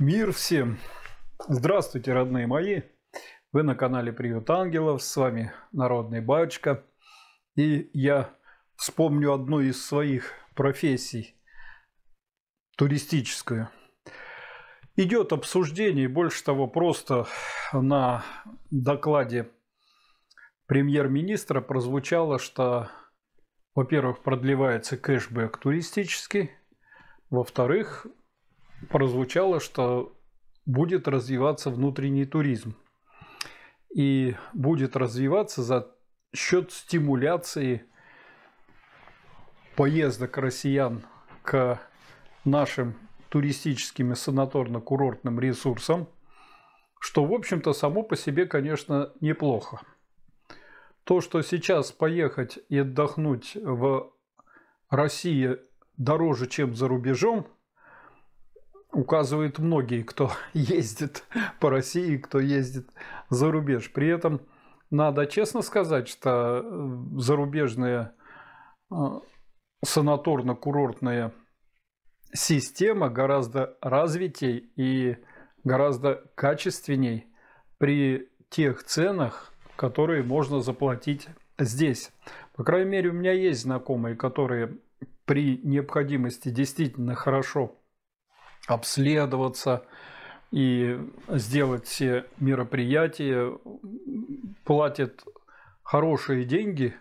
Мир всем! Здравствуйте, родные мои! Вы на канале Приют Ангелов, с вами Народный Бачка. И я вспомню одну из своих профессий, туристическую. Идет обсуждение, больше того, просто на докладе премьер-министра прозвучало, что, во-первых, продлевается кэшбэк туристический, во-вторых, прозвучало, что будет развиваться внутренний туризм. И будет развиваться за счет стимуляции поездок россиян к нашим туристическим и санаторно-курортным ресурсам, что, в общем-то, само по себе, конечно, неплохо. То, что сейчас поехать и отдохнуть в России дороже, чем за рубежом – указывают многие, кто ездит по России, кто ездит за рубеж. При этом надо честно сказать, что э, зарубежная э, санаторно курортная система гораздо развитей и гораздо качественней при тех ценах, которые можно заплатить здесь. По крайней мере, у меня есть знакомые, которые при необходимости действительно хорошо обследоваться и сделать все мероприятия, платят хорошие деньги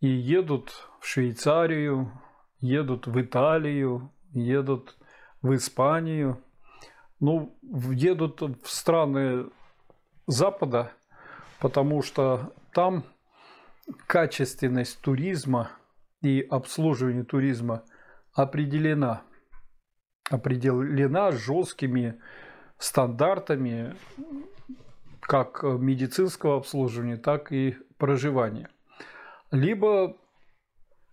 и едут в Швейцарию, едут в Италию, едут в Испанию, ну, едут в страны Запада, потому что там качественность туризма и обслуживание туризма определена – определена жесткими стандартами как медицинского обслуживания, так и проживания. Либо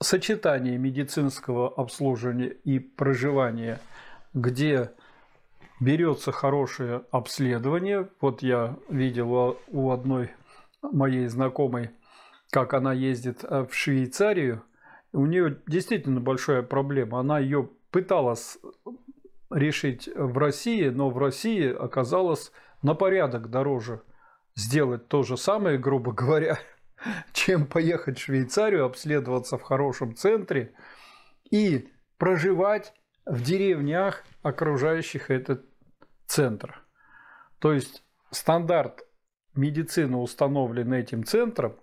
сочетание медицинского обслуживания и проживания, где берется хорошее обследование. Вот я видел у одной моей знакомой, как она ездит э, в Швейцарию. У нее действительно большая проблема. Она ее пыталась решить в России, но в России оказалось на порядок дороже сделать то же самое, грубо говоря, чем поехать в Швейцарию, обследоваться в хорошем центре и проживать в деревнях, окружающих этот центр. То есть стандарт медицины установлен этим центром,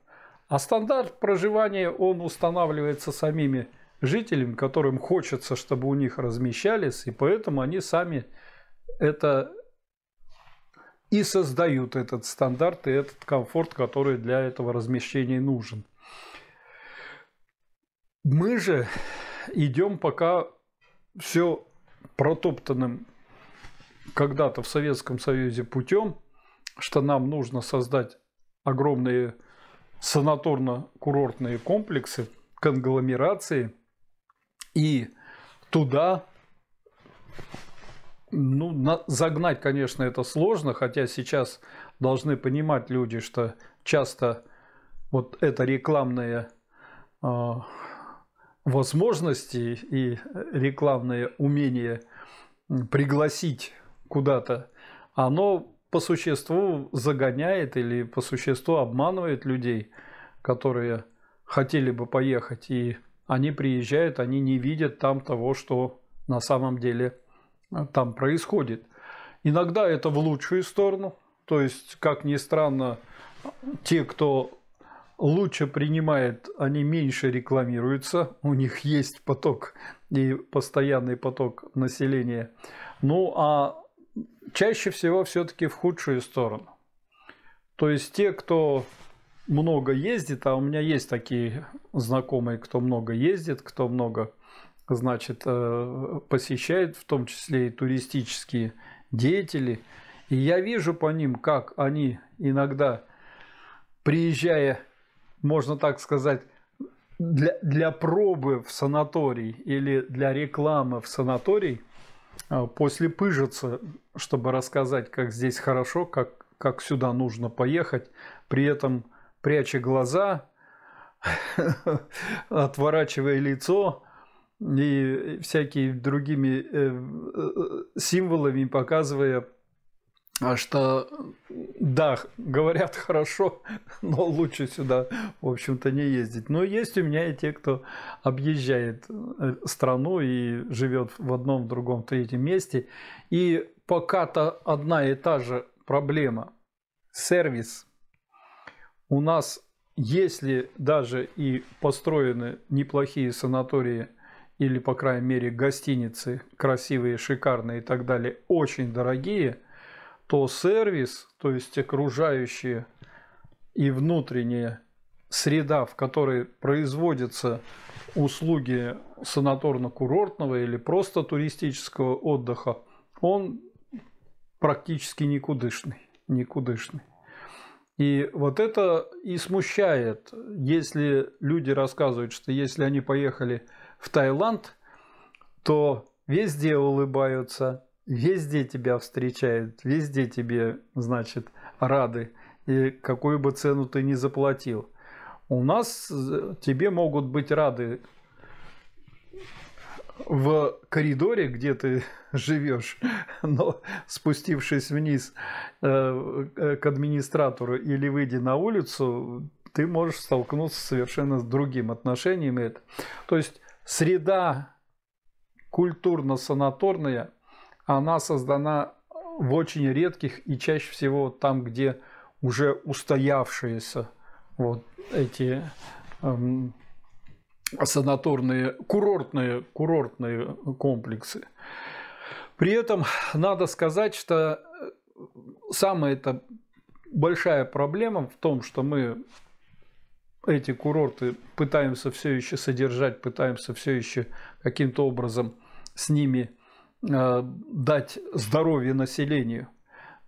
а стандарт проживания он устанавливается самими жителям, которым хочется, чтобы у них размещались, и поэтому они сами это и создают этот стандарт и этот комфорт, который для этого размещения нужен. Мы же идем пока все протоптанным когда-то в Советском Союзе путем, что нам нужно создать огромные санаторно-курортные комплексы, конгломерации – и туда ну, на, загнать, конечно, это сложно, хотя сейчас должны понимать люди, что часто вот это рекламные э, возможности и рекламные умения пригласить куда-то, оно по существу загоняет или по существу обманывает людей, которые хотели бы поехать и они приезжают, они не видят там того, что на самом деле э, там происходит. Иногда это в лучшую сторону, то есть, как ни странно, те, кто лучше принимает, они меньше рекламируются, у них есть поток и постоянный поток населения. Ну а чаще всего все-таки в худшую сторону. То есть те, кто много ездит, а у меня есть такие знакомые, кто много ездит, кто много, значит, э, посещает, в том числе и туристические деятели. И я вижу по ним, как они иногда, приезжая, можно так сказать, для, для пробы в санаторий или для рекламы в санаторий, э, после пыжатся, чтобы рассказать, как здесь хорошо, как, как сюда нужно поехать. При этом пряча глаза, отворачивая лицо и всякими другими э, э, символами показывая, а, что да, говорят хорошо, но лучше сюда, в общем-то, не ездить. Но есть у меня и те, кто объезжает э, страну и живет в одном, другом, третьем месте. И пока-то одна и та же проблема. Сервис – у нас, если даже и построены неплохие санатории или, по крайней мере, гостиницы красивые, шикарные и так далее, очень дорогие, то сервис, то есть окружающая и внутренняя среда, в которой производятся услуги санаторно-курортного или просто туристического отдыха, он практически никудышный. никудышный. И вот это и смущает, если люди рассказывают, что если они поехали в Таиланд, то везде улыбаются, везде тебя встречают, везде тебе, значит, рады, и какую бы цену ты ни заплатил. У нас э, тебе могут быть рады в коридоре, где ты живешь, но спустившись вниз э, э, к администратору или выйдя на улицу, ты можешь столкнуться совершенно с другим отношением. Это. То есть среда культурно-санаторная, она создана в очень редких и чаще всего там, где уже устоявшиеся вот эти эм, санаторные, курортные, курортные комплексы. При этом надо сказать, что э, самая это большая проблема в том, что мы эти курорты пытаемся все еще содержать, пытаемся все еще каким-то образом с ними э, дать здоровье населению,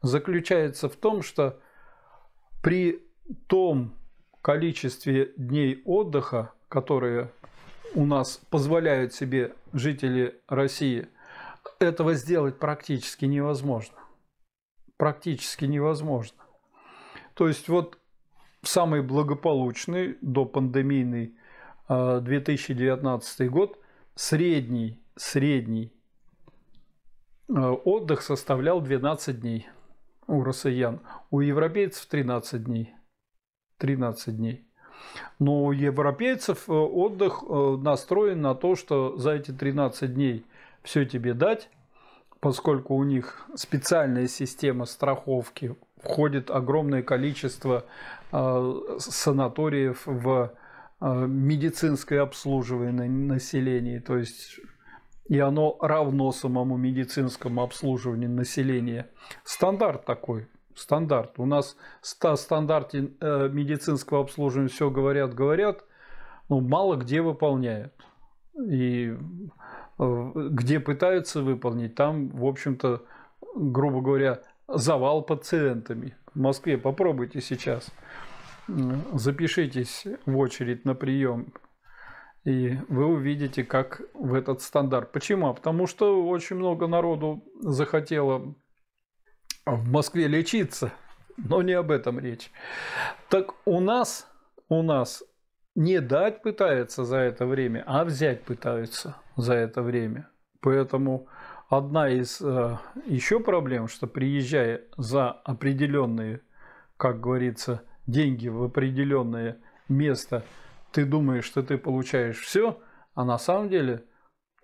заключается в том, что при том количестве дней отдыха, которые у нас позволяют себе жители России, этого сделать практически невозможно. Практически невозможно. То есть вот в самый благополучный до пандемийный 2019 год средний, средний а, отдых составлял 12 дней у россиян, у европейцев 13 дней. 13 дней. Но у европейцев э, отдых э, настроен на то, что за эти 13 дней все тебе дать, поскольку у них специальная система страховки, входит огромное количество э, санаториев в медицинское обслуживание населения, то есть и оно равно самому медицинскому обслуживанию населения. Стандарт такой, стандарт. У нас о стандарте э, медицинского обслуживания все говорят, говорят, но ну, мало где выполняют. И э, где пытаются выполнить, там, в общем-то, грубо говоря, завал пациентами. В Москве попробуйте сейчас. Запишитесь в очередь на прием, и вы увидите, как в этот стандарт. Почему? Потому что очень много народу захотело в Москве лечиться, но не об этом речь. Так у нас, у нас не дать пытаются за это время, а взять пытаются за это время. Поэтому одна из э, еще проблем, что приезжая за определенные, как говорится, деньги в определенное место, ты думаешь, что ты получаешь все, а на самом деле –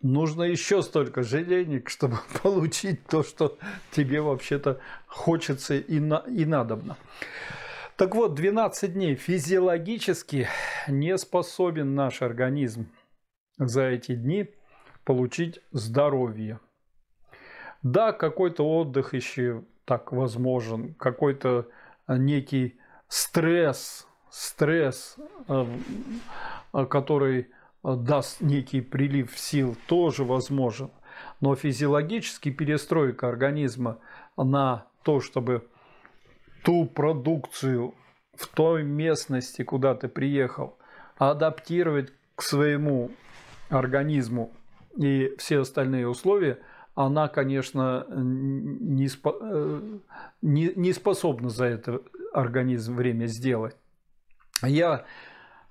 нужно еще столько же денег, чтобы получить то, что тебе вообще-то хочется и, на, и надобно. Так вот, 12 дней физиологически не способен наш организм за эти дни получить здоровье. Да, какой-то отдых еще так возможен, какой-то некий стресс, стресс, э, э, который Э, даст некий прилив сил, тоже возможен. Но физиологически перестройка организма на то, чтобы ту продукцию в той местности, куда ты приехал, адаптировать к своему организму и все остальные условия, она, конечно, не, спо э, не, не способна за это организм время сделать. Я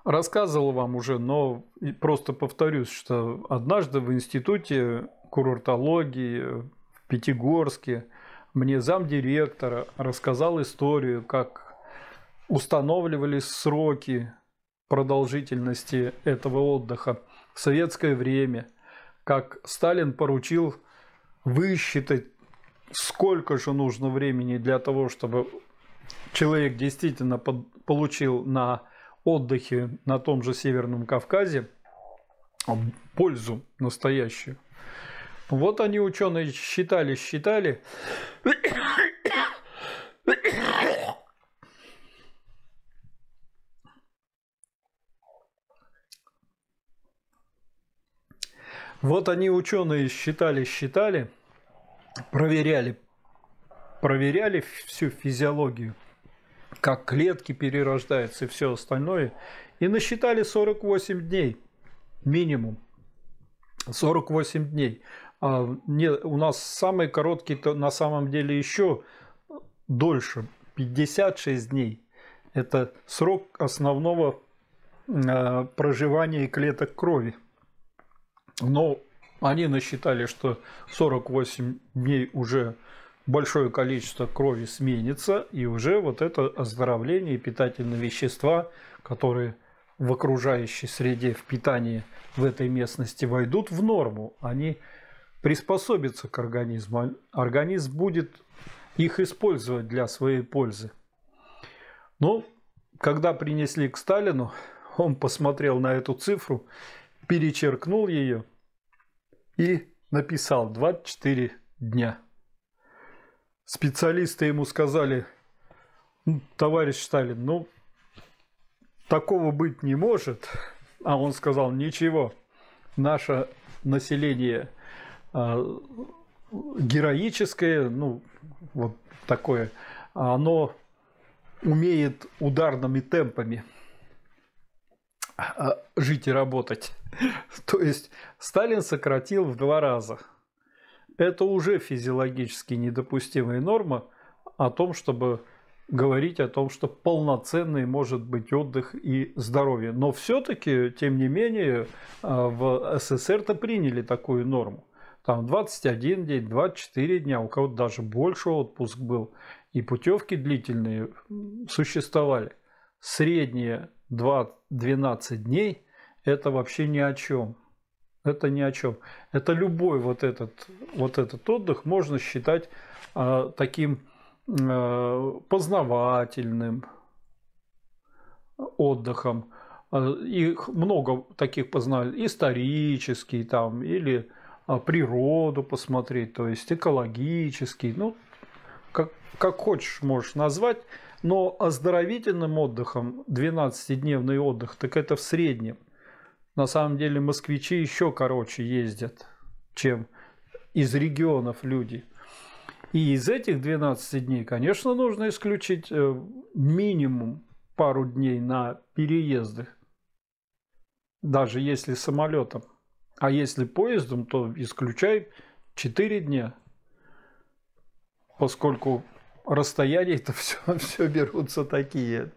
рассказывал вам уже, но просто повторюсь, что однажды в институте курортологии в Пятигорске мне замдиректора рассказал историю, как устанавливались сроки продолжительности этого отдыха в советское время, как Сталин поручил высчитать, сколько же нужно времени для того, чтобы человек действительно получил на отдыхе на том же Северном Кавказе а, пользу настоящую. Вот они, ученые, считали, считали. Вот они, ученые, считали, считали, проверяли, проверяли всю физиологию как клетки перерождаются и все остальное. И насчитали 48 дней минимум. 48 дней. А, не, у нас самые короткие -то на самом деле еще дольше. 56 дней. Это срок основного э, проживания клеток крови. Но они насчитали, что 48 дней уже большое количество крови сменится, и уже вот это оздоровление питательные вещества, которые в окружающей среде, в питании в этой местности войдут в норму, они приспособятся к организму, а организм будет их использовать для своей пользы. Но когда принесли к Сталину, он посмотрел на эту цифру, перечеркнул ее и написал 24 дня специалисты ему сказали, «Ну, товарищ Сталин, ну, такого быть не может. А он сказал, ничего, наше население а, героическое, ну, вот такое, оно умеет ударными темпами а, жить и работать. То есть Сталин сократил в два раза – это уже физиологически недопустимая норма о том, чтобы говорить о том, что полноценный может быть отдых и здоровье. Но все-таки, тем не менее, а, в СССР-то приняли такую норму. Там 21 день, 24 дня, у кого-то даже больше отпуск был. И путевки длительные существовали. Средние 2, 12 дней – это вообще ни о чем. Это ни о чем. Это любой вот этот, вот этот отдых можно считать э, таким э, познавательным отдыхом. А, их много таких познавательных, исторический там, или а, природу посмотреть, то есть экологический, ну, как, как хочешь можешь назвать, но оздоровительным отдыхом, 12-дневный отдых, так это в среднем на самом деле москвичи еще короче ездят, чем из регионов люди. И из этих 12 дней, конечно, нужно исключить э, минимум пару дней на переезды. Даже если самолетом. А если поездом, то исключай 4 дня. Поскольку расстояния это все, все берутся такие.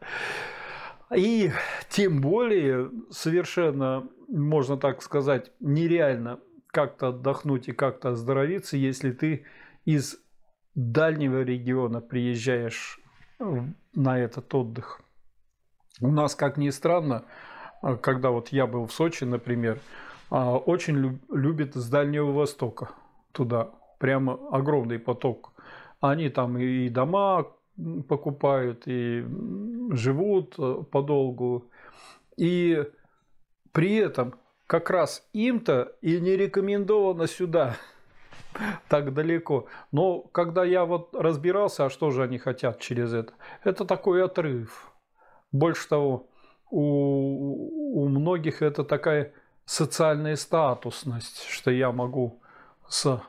И тем более совершенно, можно так сказать, нереально как-то отдохнуть и как-то оздоровиться, если ты из дальнего региона приезжаешь э, на этот отдых. У нас, как ни странно, э, когда вот я был в Сочи, например, а, очень любит с Дальнего Востока туда. Прямо огромный поток. Они там и дома покупают и живут э, подолгу. И при этом как раз им-то и не рекомендовано сюда так далеко. Но когда я вот разбирался, а что же они хотят через это, это такой отрыв. Больше того, у, у многих это такая социальная статусность, что я могу с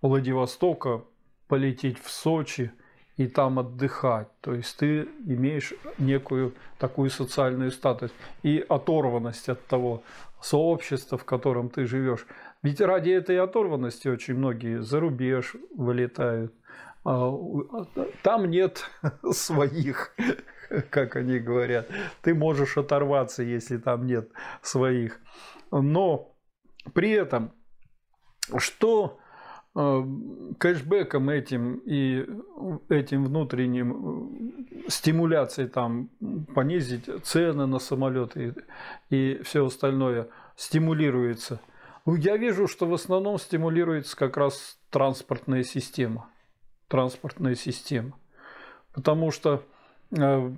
Владивостока полететь в Сочи – и там отдыхать. То есть ты имеешь некую такую социальную статус и оторванность от того сообщества, в котором ты живешь. Ведь ради этой оторванности очень многие за рубеж вылетают. А, там нет своих, как они говорят. Ты можешь оторваться, если там нет своих. Но при этом, что Э, кэшбэком этим и этим внутренним э, стимуляцией там понизить цены на самолеты и, и все остальное стимулируется. Ну, я вижу, что в основном стимулируется как раз транспортная система. Транспортная система. Потому что э,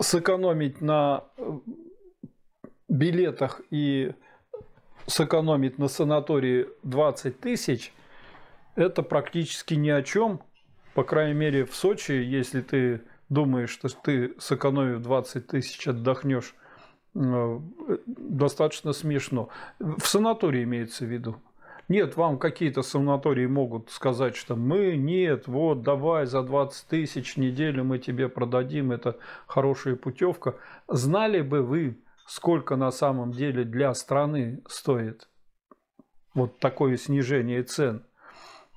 сэкономить на э, билетах и э, сэкономить на санатории 20 тысяч, это практически ни о чем. По крайней мере, в Сочи, если ты думаешь, что ты сэкономив 20 тысяч отдохнешь, э, достаточно смешно. В санатории имеется в виду. Нет, вам какие-то санатории могут сказать, что мы, нет, вот, давай за 20 тысяч неделю мы тебе продадим, это хорошая путевка. Знали бы вы, сколько на самом деле для страны стоит вот такое снижение цен.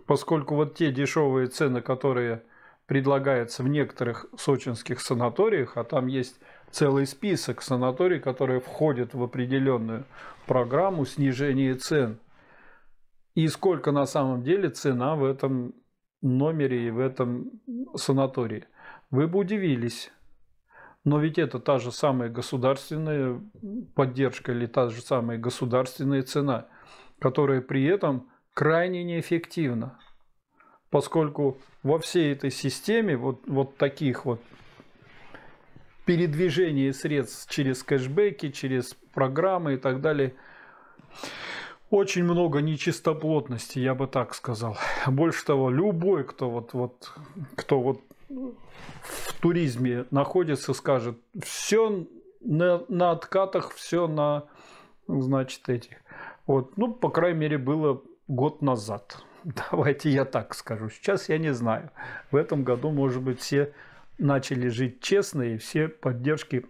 Поскольку вот те дешевые цены, которые предлагаются в некоторых сочинских санаториях, а там есть целый список санаторий, которые входят в определенную программу снижения цен. И сколько на самом деле цена в этом номере и в этом санатории. Вы бы удивились. Но ведь это та же самая государственная поддержка или та же самая государственная цена, которая при этом крайне неэффективна, поскольку во всей этой системе вот, вот таких вот передвижений средств через кэшбэки, через программы и так далее – очень много нечистоплотности, я бы так сказал. Больше того, любой, кто вот, вот, кто вот туризме находится, скажет, все на, на откатах, все на, ну, значит, этих. Вот, ну, по крайней мере, было год назад. Давайте я так скажу. Сейчас я не знаю. В этом году, может быть, все начали жить честно, и все поддержки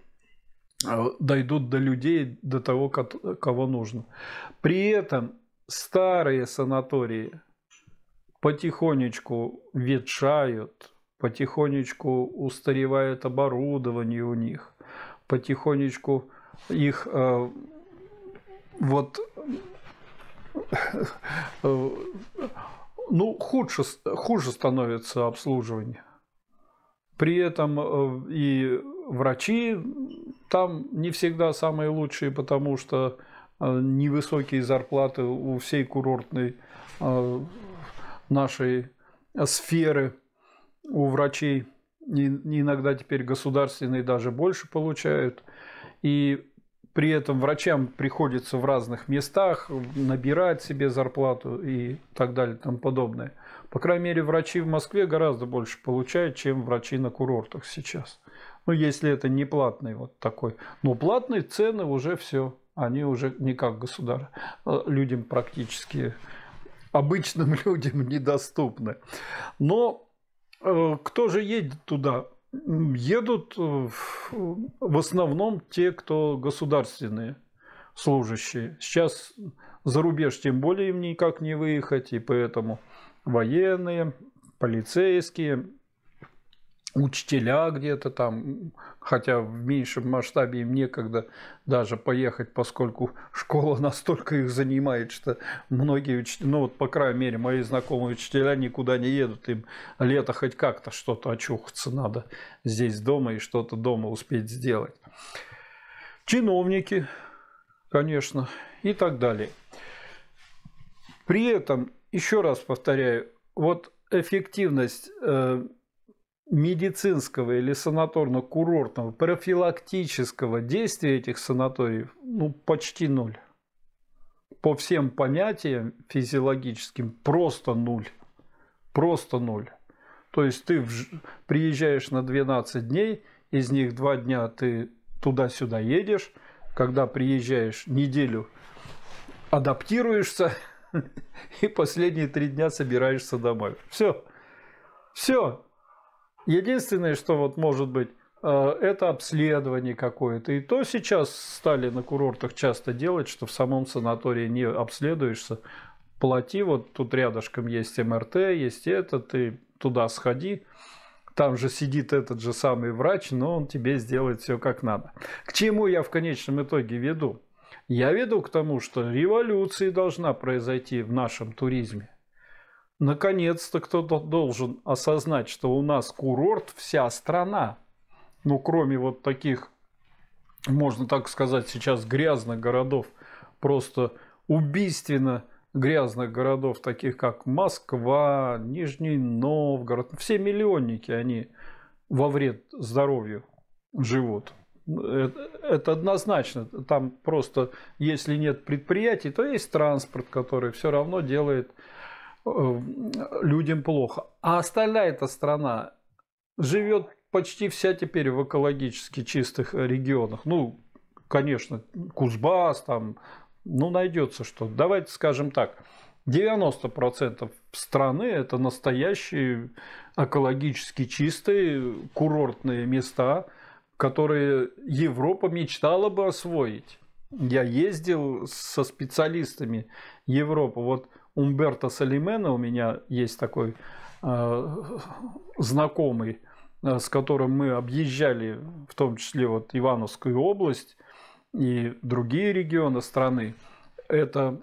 э, дойдут до людей, до того, кого нужно. При этом старые санатории потихонечку ветшают, потихонечку устаревает оборудование у них, потихонечку их э, вот э, ну, худше, хуже становится обслуживание. При этом э, и врачи там не всегда самые лучшие, потому что э, невысокие зарплаты у всей курортной нашей сферы – у врачей иногда теперь государственные даже больше получают. И при этом врачам приходится в разных местах набирать себе зарплату и так далее и тому подобное. По крайней мере, врачи в Москве гораздо больше получают, чем врачи на курортах сейчас. Ну, если это не платный вот такой. Но платные цены уже все. Они уже не как государство. Э, людям практически, обычным людям недоступны. Но Э, кто же едет туда? Едут э, в основном те, кто государственные служащие. Сейчас за рубеж тем более им никак не выехать, и поэтому военные, полицейские, учителя где-то там, хотя в меньшем масштабе им некогда даже поехать, поскольку школа настолько их занимает, что многие учителя, ну вот по крайней мере мои знакомые учителя никуда не едут, им лето хоть как-то что-то очухаться надо здесь дома и что-то дома успеть сделать. Чиновники, конечно, и так далее. При этом, еще раз повторяю, вот эффективность э, медицинского или санаторно-курортного, профилактического действия этих санаториев ну, почти ноль По всем понятиям физиологическим просто ноль, Просто ноль. То есть ты приезжаешь на 12 дней, из них 2 дня ты туда-сюда едешь, когда приезжаешь неделю, адаптируешься, и последние три дня собираешься домой. Все. Все, Единственное, что вот может быть, э, это обследование какое-то. И то сейчас стали на курортах часто делать, что в самом санатории не обследуешься. Плати, вот тут рядышком есть МРТ, есть это, ты туда сходи. Там же сидит этот же самый врач, но он тебе сделает все как надо. К чему я в конечном итоге веду? Я веду к тому, что революция должна произойти в нашем туризме наконец-то кто-то должен осознать, что у нас курорт вся страна. Ну, кроме вот таких, можно так сказать, сейчас грязных городов, просто убийственно грязных городов, таких как Москва, Нижний Новгород. Все миллионники, они во вред здоровью живут. Это, это однозначно. Там просто, если нет предприятий, то есть транспорт, который все равно делает Э, людям плохо. А остальная эта страна живет почти вся теперь в экологически чистых э, регионах. Ну, конечно, Кузбасс там, ну, найдется что. Давайте скажем так, 90% страны – это настоящие экологически чистые курортные места, которые Европа мечтала бы освоить. Я ездил со специалистами Европы. Вот Умберто Салимена, у меня есть такой э, знакомый, э, с которым мы объезжали в том числе вот Ивановскую область и другие регионы страны. Это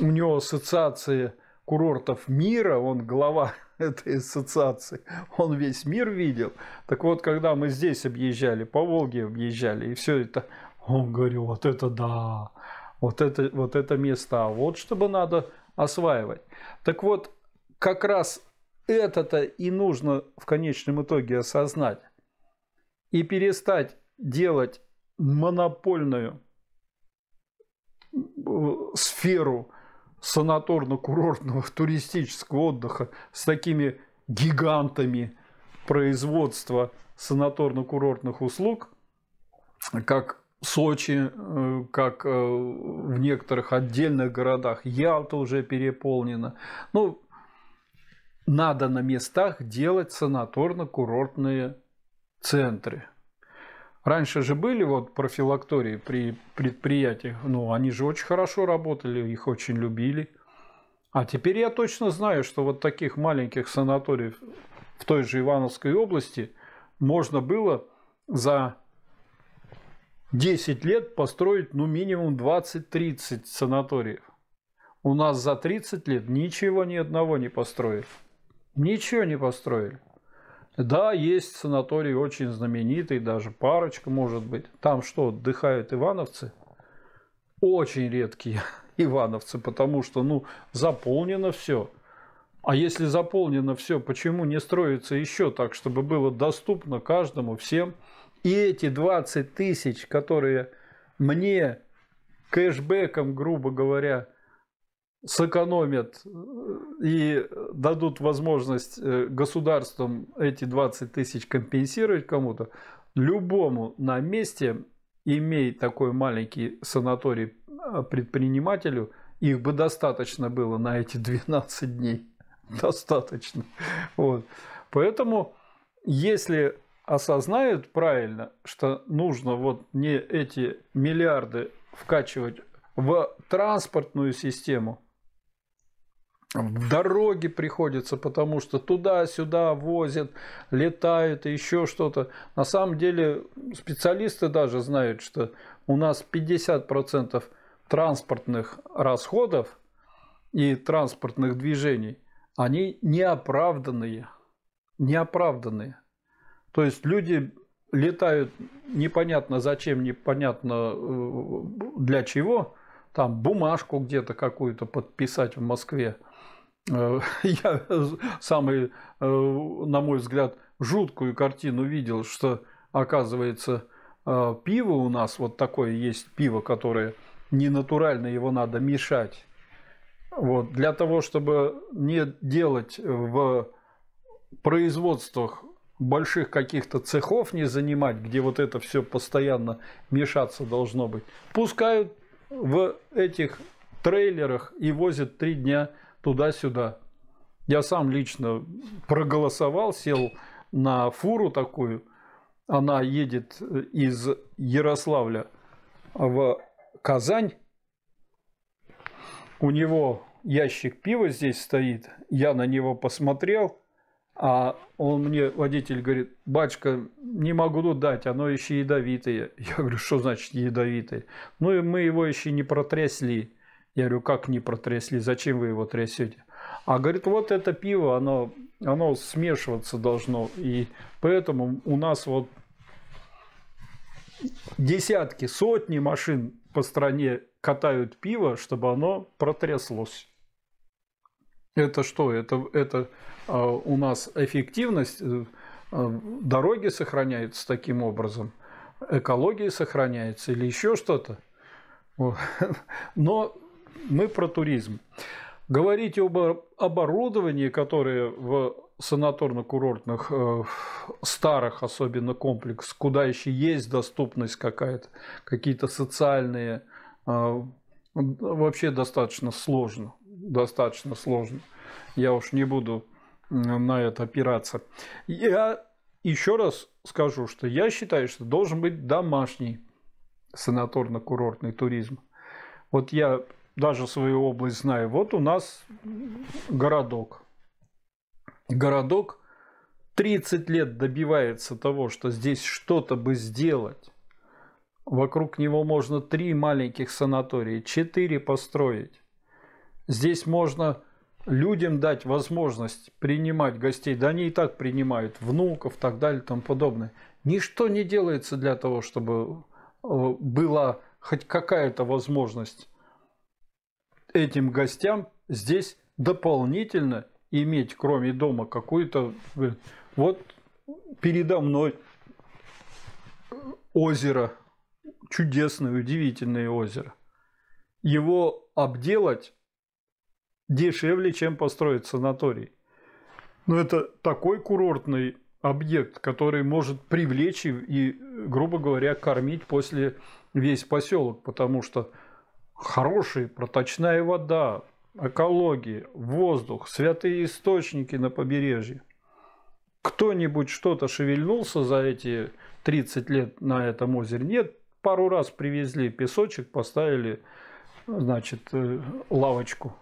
у него ассоциация курортов мира, он глава этой ассоциации, он весь мир видел. Так вот, когда мы здесь объезжали, по Волге объезжали, и все это, он говорил, вот это да, вот это, вот это место, а вот чтобы надо осваивать. Так вот, как раз это-то и нужно в конечном итоге осознать и перестать делать монопольную э, сферу санаторно-курортного туристического отдыха с такими гигантами производства санаторно-курортных услуг, как Сочи, э, как э, в некоторых отдельных городах, Ялта уже переполнена. Ну, надо на местах делать санаторно-курортные центры. Раньше же были вот профилактории при предприятиях, ну, они же очень хорошо работали, их очень любили. А теперь я точно знаю, что вот таких маленьких санаториев в той же Ивановской области можно было за 10 лет построить ну минимум 20-30 санаториев. У нас за 30 лет ничего ни одного не построили. Ничего не построили. Да, есть санаторий очень знаменитый, даже парочка может быть. Там что, отдыхают ивановцы? Очень редкие ивановцы, потому что, ну, заполнено все. А если заполнено все, почему не строится еще так, чтобы было доступно каждому, всем? И эти 20 тысяч, которые мне кэшбэком, грубо говоря, сэкономят э, и дадут возможность э, государствам эти 20 тысяч компенсировать кому-то, любому на месте, имея такой маленький санаторий а, предпринимателю, их бы достаточно было на эти 12 дней. Достаточно. Вот. Поэтому, если осознают правильно, что нужно вот не эти миллиарды вкачивать в транспортную систему, в дороги приходится, потому что туда-сюда возят, летают и еще что-то. На самом деле специалисты даже знают, что у нас 50% транспортных расходов и транспортных движений, они неоправданные. Неоправданные. То есть люди летают непонятно зачем, непонятно э, для чего, там бумажку где-то какую-то подписать в Москве. Э, я самый, э, на мой взгляд, жуткую картину видел, что оказывается пиво у нас, вот такое есть пиво, которое не натурально, его надо мешать. Вот, для того, чтобы не делать в производствах больших каких-то цехов не занимать, где вот это все постоянно мешаться должно быть. Пускают в этих трейлерах и возят три дня туда-сюда. Я сам лично проголосовал, сел на фуру такую. Она едет из Ярославля в Казань. У него ящик пива здесь стоит. Я на него посмотрел – а он мне, водитель, говорит, батюшка, не могу дать, оно еще ядовитое. Я говорю, что значит ядовитое? Ну и мы его еще не протрясли. Я говорю, как не протрясли, зачем вы его трясете? А говорит, вот это пиво, оно, оно смешиваться должно. И поэтому у нас вот десятки, сотни машин по стране катают пиво, чтобы оно протряслось. Это что? Это, это а, у нас эффективность, э, а, дороги сохраняются таким образом, экология сохраняется или еще что-то. Но мы про туризм. Говорить об оборудовании, которое в санаторно-курортных, э, старых особенно комплекс, куда еще есть доступность какая-то, какие-то социальные, а, вообще достаточно сложно. Достаточно сложно. Я уж не буду на это опираться. Я еще раз скажу, что я считаю, что должен быть домашний санаторно-курортный туризм. Вот я даже свою область знаю. Вот у нас городок. Городок 30 лет добивается того, что здесь что-то бы сделать. Вокруг него можно три маленьких санатория, четыре построить. Здесь можно людям дать возможность принимать гостей, да они и так принимают внуков, так далее, и тому подобное. Ничто не делается для того, чтобы э, была хоть какая-то возможность этим гостям здесь дополнительно иметь, кроме дома, какую-то... Э, вот передо мной озеро, чудесное, удивительное озеро. Его обделать дешевле, чем построить санаторий. Но это такой курортный объект, который может привлечь и, грубо говоря, кормить после весь поселок, потому что хорошая проточная вода, экология, воздух, святые источники на побережье. Кто-нибудь что-то шевельнулся за эти 30 лет на этом озере? Нет, пару раз привезли песочек, поставили, значит, э, лавочку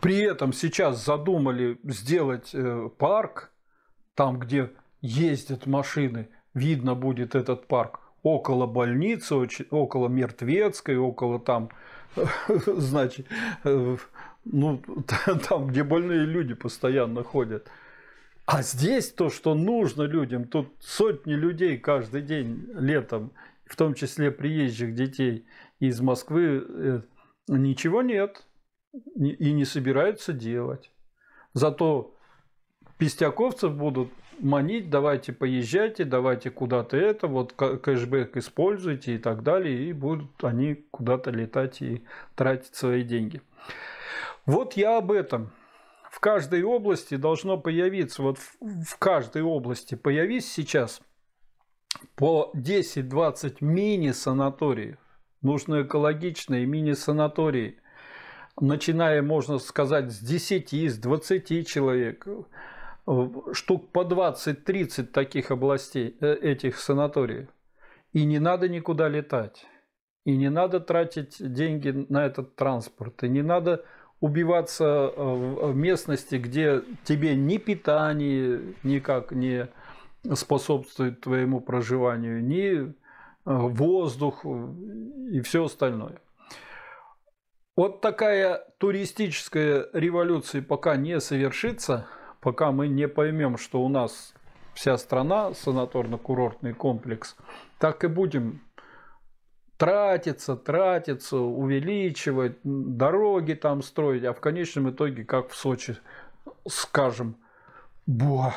При этом сейчас задумали сделать э, парк, там, где ездят машины, видно будет этот парк, около больницы, около Мертвецкой, около там, значит, э, ну, там, где больные люди постоянно ходят. А здесь то, что нужно людям, тут сотни людей каждый день летом, в том числе приезжих детей из Москвы, э, ничего нет и не собираются делать. Зато пистяковцев будут манить, давайте поезжайте, давайте куда-то это, вот кэшбэк используйте и так далее, и будут они куда-то летать и тратить свои деньги. Вот я об этом. В каждой области должно появиться, вот в каждой области появись сейчас по 10-20 мини-санаториев, нужно экологичные мини-санатории – начиная, можно сказать, с 10, с 20 человек, э, штук по 20-30 таких областей, э, этих санаториев. И не надо никуда летать. И не надо тратить деньги на этот транспорт. И не надо убиваться э, в местности, где тебе ни питание никак не способствует твоему проживанию, ни воздух и все остальное. Вот такая туристическая революция пока не совершится, пока мы не поймем, что у нас вся страна, санаторно-курортный комплекс, так и будем тратиться, тратиться, увеличивать, дороги там строить, а в конечном итоге, как в Сочи, скажем, «Буа,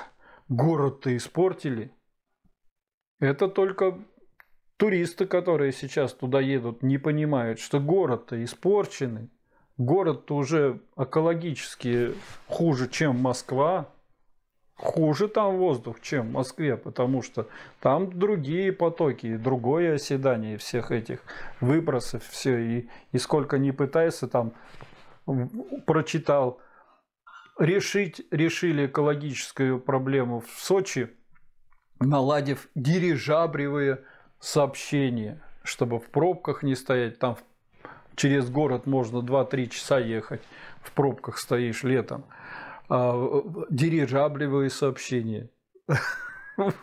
город-то испортили». Это только туристы, которые сейчас туда едут, не понимают, что город-то испорченный. Город-то уже экологически хуже, чем Москва. Хуже там воздух, чем в Москве, потому что там другие потоки, другое оседание всех этих выбросов, все. И, и сколько не пытайся, там прочитал, решить, решили экологическую проблему в Сочи, наладив дирижабревые сообщение, чтобы в пробках не стоять. Там через город можно 2-3 часа ехать, в пробках стоишь летом. А, Дирижаблевые сообщения.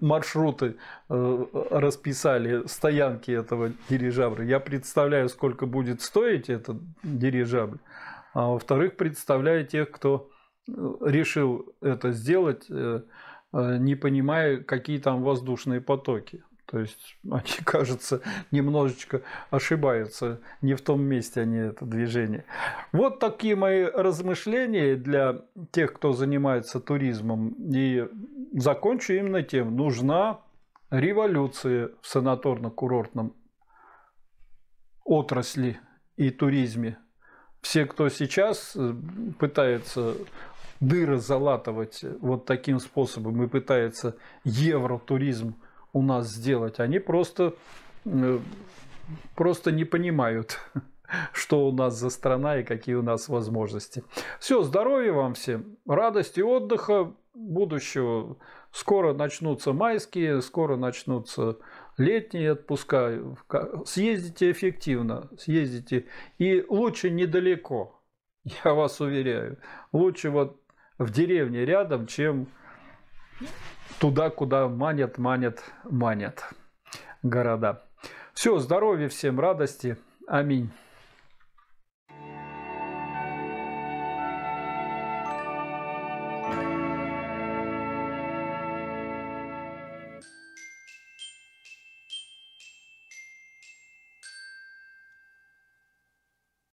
Маршруты э, расписали, стоянки этого дирижабля. Я представляю, сколько будет стоить этот дирижабль. А во-вторых, представляю тех, кто э, решил это сделать э, Э, не понимая, какие там воздушные потоки. То есть они, кажется, немножечко ошибаются. Не в том месте они это движение. Вот такие мои размышления для тех, кто занимается туризмом. И закончу именно тем, нужна революция в санаторно-курортном отрасли и туризме. Все, кто сейчас э, пытается дыры залатывать э, вот таким способом и пытается евротуризм у нас сделать, они просто, э, просто не понимают, что у нас за страна и какие у нас возможности. Все, здоровья вам всем, радости, отдыха, будущего. Скоро начнутся майские, скоро начнутся летние отпуска. Съездите эффективно, съездите. И лучше недалеко, я вас уверяю. Лучше вот в деревне рядом, чем туда, куда манят, манят, манят города. Все, здоровья всем, радости. Аминь.